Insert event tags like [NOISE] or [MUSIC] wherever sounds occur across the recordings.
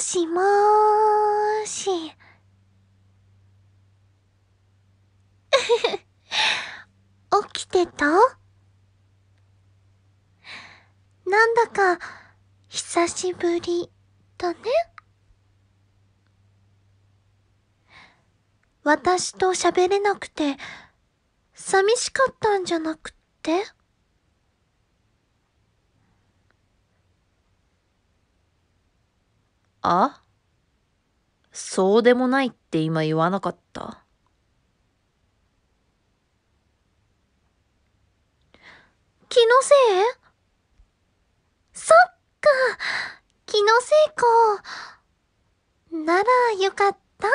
しもーし。[LAUGHS] 起きてたなんだか、久しぶりだね。私と喋れなくて、寂しかったんじゃなくてあそうでもないって今言わなかった気のせいそっか、気のせいか。ならよかった。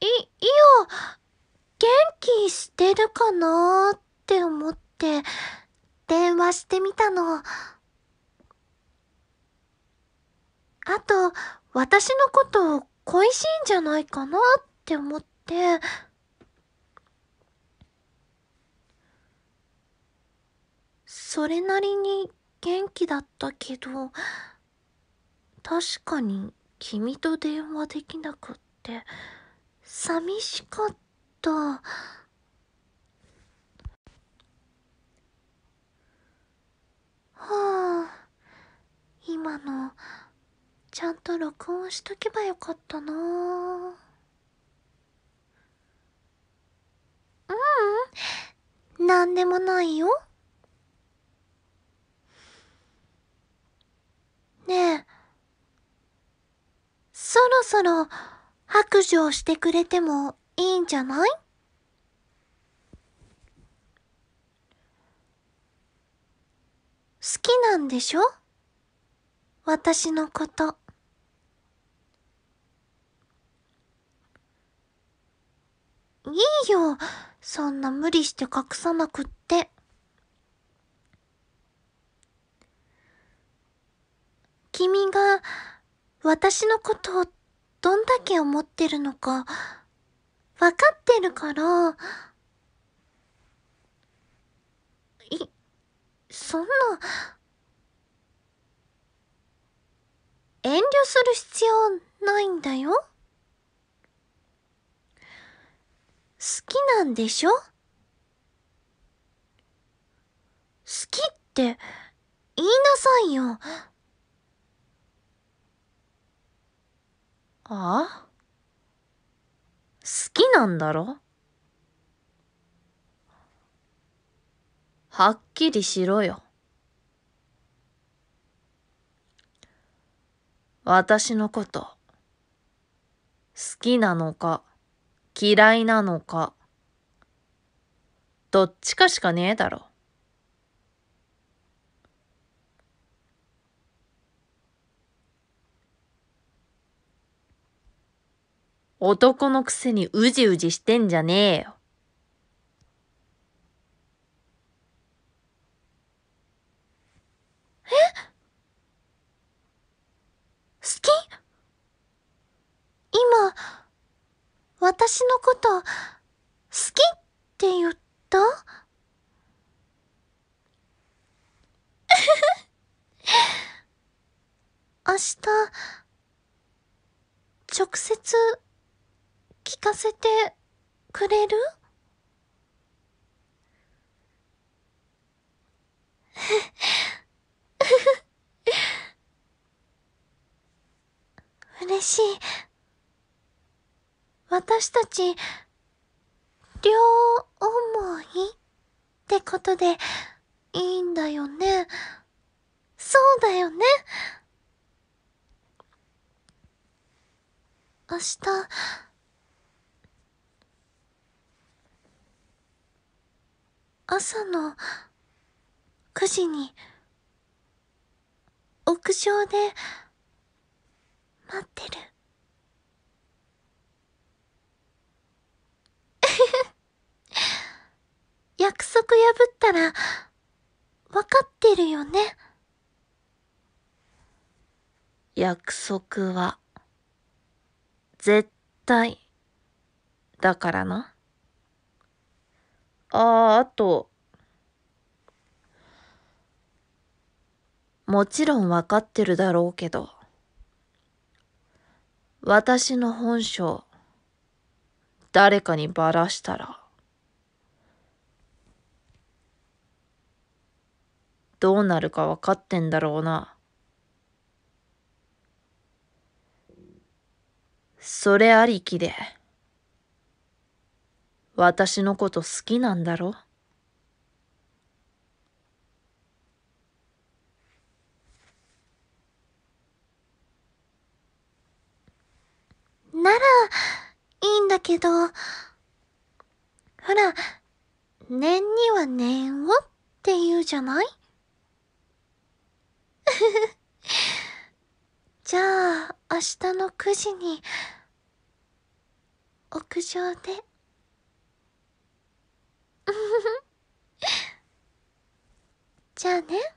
い、いや、元気してるかなって思って、電話してみたの。あと、私のこと恋しいんじゃないかなって思って。それなりに元気だったけど、確かに君と電話できなくって、寂しかった。と録音しとけばよかったなううんなんでもないよねえそろそろ白状してくれてもいいんじゃない好きなんでしょ私のこと。いいよ。そんな無理して隠さなくって。君が私のことをどんだけ思ってるのか分かってるから、い、そんな、遠慮する必要ないんだよ。好きなんでしょ好きって言いなさいよ。ああ好きなんだろはっきりしろよ。私のこと好きなのか嫌いなのか。どっちかしかねえだろ。男のくせにうじうじしてんじゃねえよ。私のこと、好きって言ったうふふ。[LAUGHS] 明日、直接、聞かせてくれる [LAUGHS] 嬉しい。私たち、両思いってことでいいんだよね。そうだよね。明日、朝の9時に屋上で待ってる。[LAUGHS] 約束破ったら、わかってるよね。約束は、絶対、だからな。ああ、あと、もちろんわかってるだろうけど、私の本性、誰かにばらしたら、どうなるか分かってんだろうな。それありきで、私のこと好きなんだろなら、だけど、ほら、念には念をって言うじゃない [LAUGHS] じゃあ、明日の9時に、屋上で。[LAUGHS] じゃあね。